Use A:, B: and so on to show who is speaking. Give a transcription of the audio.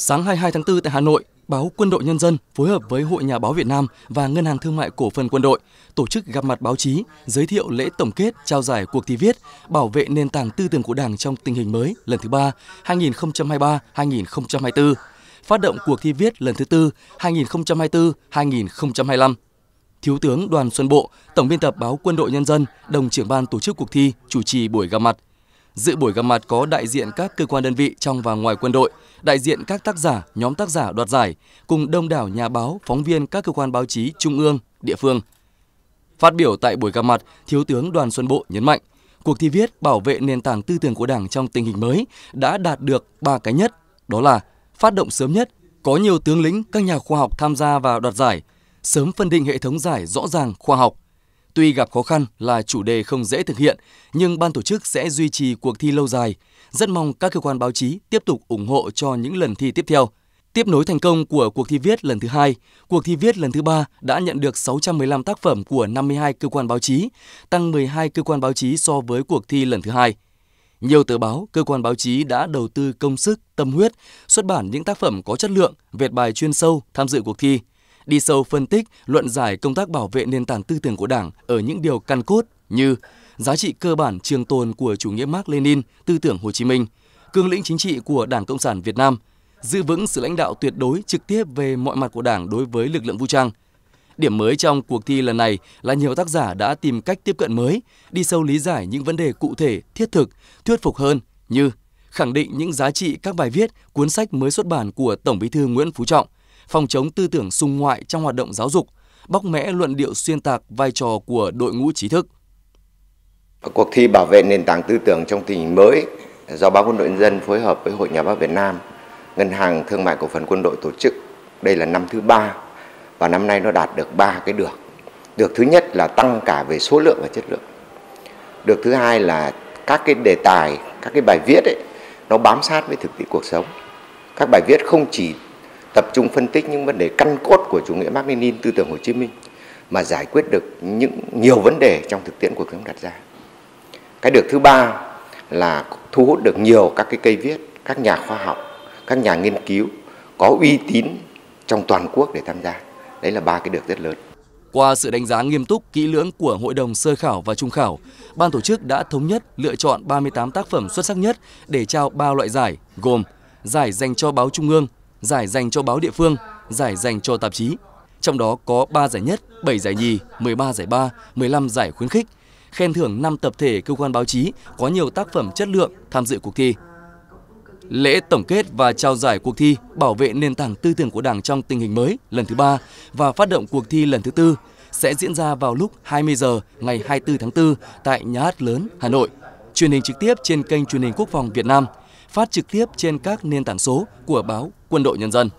A: Sáng 22 tháng 4 tại Hà Nội, Báo Quân đội Nhân dân phối hợp với Hội Nhà báo Việt Nam và Ngân hàng Thương mại Cổ phần Quân đội tổ chức gặp mặt báo chí, giới thiệu lễ tổng kết trao giải cuộc thi viết Bảo vệ nền tảng tư tưởng của Đảng trong tình hình mới lần thứ ba 2023-2024, phát động cuộc thi viết lần thứ tư 2024-2025. Thiếu tướng Đoàn Xuân Bộ, Tổng biên tập báo Quân đội Nhân dân, đồng trưởng ban tổ chức cuộc thi, chủ trì buổi gặp mặt. Dự buổi gặp mặt có đại diện các cơ quan đơn vị trong và ngoài quân đội, đại diện các tác giả, nhóm tác giả đoạt giải, cùng đông đảo nhà báo, phóng viên các cơ quan báo chí trung ương, địa phương. Phát biểu tại buổi gặp mặt, Thiếu tướng Đoàn Xuân Bộ nhấn mạnh, cuộc thi viết bảo vệ nền tảng tư tưởng của Đảng trong tình hình mới đã đạt được ba cái nhất, đó là phát động sớm nhất, có nhiều tướng lĩnh, các nhà khoa học tham gia và đoạt giải, sớm phân định hệ thống giải rõ ràng khoa học, Tuy gặp khó khăn là chủ đề không dễ thực hiện, nhưng ban tổ chức sẽ duy trì cuộc thi lâu dài. Rất mong các cơ quan báo chí tiếp tục ủng hộ cho những lần thi tiếp theo. Tiếp nối thành công của cuộc thi viết lần thứ hai, cuộc thi viết lần thứ ba đã nhận được 615 tác phẩm của 52 cơ quan báo chí, tăng 12 cơ quan báo chí so với cuộc thi lần thứ hai. Nhiều tờ báo, cơ quan báo chí đã đầu tư công sức, tâm huyết, xuất bản những tác phẩm có chất lượng, vệt bài chuyên sâu tham dự cuộc thi – đi sâu phân tích, luận giải công tác bảo vệ nền tảng tư tưởng của Đảng ở những điều căn cốt như giá trị cơ bản trường tồn của chủ nghĩa Mark Lenin, tư tưởng Hồ Chí Minh, cương lĩnh chính trị của Đảng Cộng sản Việt Nam, giữ vững sự lãnh đạo tuyệt đối trực tiếp về mọi mặt của Đảng đối với lực lượng vũ trang. Điểm mới trong cuộc thi lần này là nhiều tác giả đã tìm cách tiếp cận mới, đi sâu lý giải những vấn đề cụ thể, thiết thực, thuyết phục hơn như khẳng định những giá trị các bài viết, cuốn sách mới xuất bản của Tổng Bí thư Nguyễn Phú Trọng, phòng chống tư tưởng xung ngoại trong hoạt động giáo dục, bóc mẽ luận điệu xuyên tạc vai trò của đội ngũ trí thức.
B: Cuộc thi bảo vệ nền tảng tư tưởng trong tình hình mới do báo quân đội nhân dân phối hợp với Hội Nhà báo Việt Nam, Ngân hàng Thương mại Cổ phần Quân đội tổ chức. Đây là năm thứ ba và năm nay nó đạt được ba cái được. Được thứ nhất là tăng cả về số lượng và chất lượng. Được thứ hai là các cái đề tài, các cái bài viết ấy, nó bám sát với thực tiễn cuộc sống. Các bài viết không chỉ tập trung phân tích những vấn đề căn cốt của chủ nghĩa Mác Lênin tư tưởng Hồ Chí Minh mà giải quyết được những nhiều vấn đề trong thực tiễn cuộc sống đặt ra. Cái được thứ ba là thu hút được nhiều các cái cây viết, các nhà khoa học, các nhà nghiên cứu có uy tín trong toàn quốc để tham gia. Đấy là ba cái được rất lớn.
A: Qua sự đánh giá nghiêm túc, kỹ lưỡng của Hội đồng Sơ khảo và Trung khảo, ban tổ chức đã thống nhất lựa chọn 38 tác phẩm xuất sắc nhất để trao 3 loại giải gồm giải dành cho báo Trung ương, giải dành cho báo địa phương, giải dành cho tạp chí. Trong đó có 3 giải nhất, 7 giải nhì, 13 giải ba, 15 giải khuyến khích, khen thưởng 5 tập thể cơ quan báo chí có nhiều tác phẩm chất lượng tham dự cuộc thi. Lễ tổng kết và trao giải cuộc thi bảo vệ nền tảng tư tưởng của Đảng trong tình hình mới lần thứ ba và phát động cuộc thi lần thứ tư sẽ diễn ra vào lúc 20 giờ ngày 24 tháng 4 tại Nhà hát lớn Hà Nội. Truyền hình trực tiếp trên kênh truyền hình Quốc phòng Việt Nam – phát trực tiếp trên các nền tảng số của báo Quân đội Nhân dân.